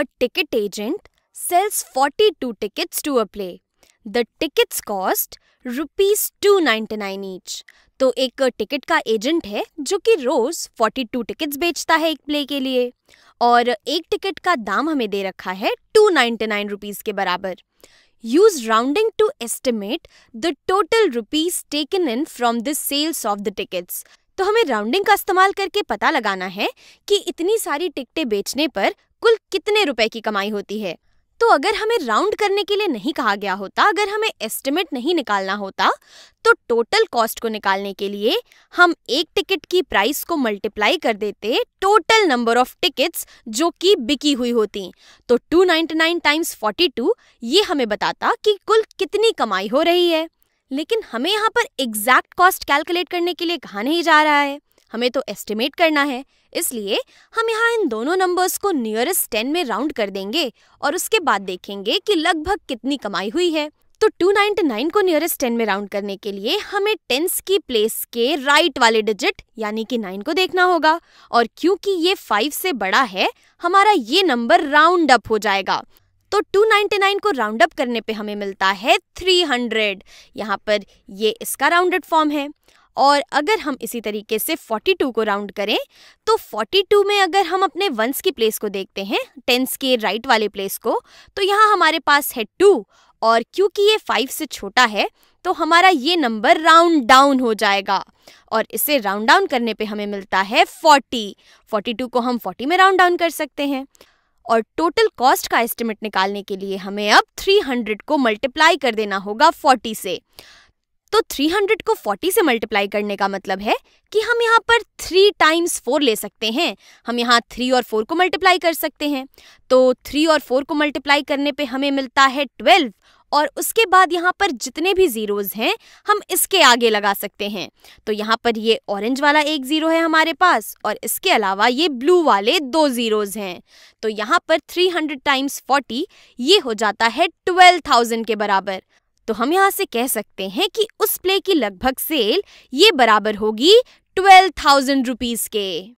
a ticket agent sells 42 tickets to a play. The tickets cost rupees 299 each. तो एक ticket का agent है जो कि रोज 42 टिकट्स बेचता है एक प्ले के लिए और एक टिकट का दाम हमें दे रखा है 299 रुपीस के बराबर use rounding to estimate the total rupees taken in from the sales of the tickets तो हमें राउंडिंग का इस्तेमाल करके पता लगाना है कि इतनी सारी टिकटें बेचने पर कुल कितने रुपए की कमाई होती है तो अगर हमें राउंड करने के लिए नहीं कहा गया होता अगर हमें एस्टिमेट नहीं निकालना होता तो टोटल कॉस्ट को निकालने के लिए हम एक टिकट की प्राइस को मल्टीप्लाई कर देते टोटल नंबर ऑफ टिकट्स जो कि बिकी हुई होती तो 299 टाइम्स 42 ये हमें बताता कि कुल कितनी कमाई हो रही है लेकिन हमें यहाँ पर एग्जैक्ट कॉस्ट कैलकुलेट करने के लिए कहा नहीं जा रहा है हमें तो एस्टिमेट करना है इसलिए हम यहाँ इन दोनों नंबर्स को नियरेस्ट टेन में राउंड कर देंगे और उसके बाद देखेंगे कि लगभग कितनी कमाई हुई है तो 299 को नियरेस्ट 10 में राउंड करने के लिए हमें टेंस की प्लेस के राइट right वाले डिजिट यानी कि 9 को देखना होगा और क्योंकि ये 5 से बड़ा है हमारा ये नंबर राउंड अप हो जाएगा तो 299 को राउंड अप करने पे हमें मिलता है 300 यहाँ पर ये इसका राउंडेड फॉर्म है और अगर हम इसी तरीके से 42 को राउंड करें तो 42 में अगर हम अपने वंस की प्लेस को देखते हैं टेंस के राइट वाले प्लेस को तो यहाँ हमारे पास है टू और क्योंकि ये फाइव से छोटा है तो हमारा ये नंबर राउंड डाउन हो जाएगा और इसे राउंड डाउन करने पे हमें मिलता है 40 42 को हम 40 में राउंड डाउन कर सकते हैं और टोटल कॉस्ट का एस्टिमेट निकालने के लिए हमें अब 300 को मल्टीप्लाई कर देना होगा 40 से तो 300 को 40 से मल्टीप्लाई करने का मतलब है कि हम यहाँ पर थ्री टाइम्स फोर ले सकते हैं हम यहाँ थ्री और फोर को मल्टीप्लाई कर सकते हैं तो थ्री और फोर को मल्टीप्लाई करने पे हमें मिलता है ट्वेल्व और उसके बाद यहाँ पर जितने भी ज़ीरोज़ हैं हम इसके आगे लगा सकते हैं तो यहाँ पर ये ऑरेंज वाला एक ज़ीरो है हमारे पास और इसके अलावा ये ब्लू वाले दो ज़ीरोज़ हैं तो यहाँ पर थ्री टाइम्स फोर्टी ये हो जाता है ट्वेल्व के बराबर तो हम यहाँ से कह सकते हैं कि उस प्ले की लगभग सेल ये बराबर होगी ट्वेल्व थाउजेंड रुपीज के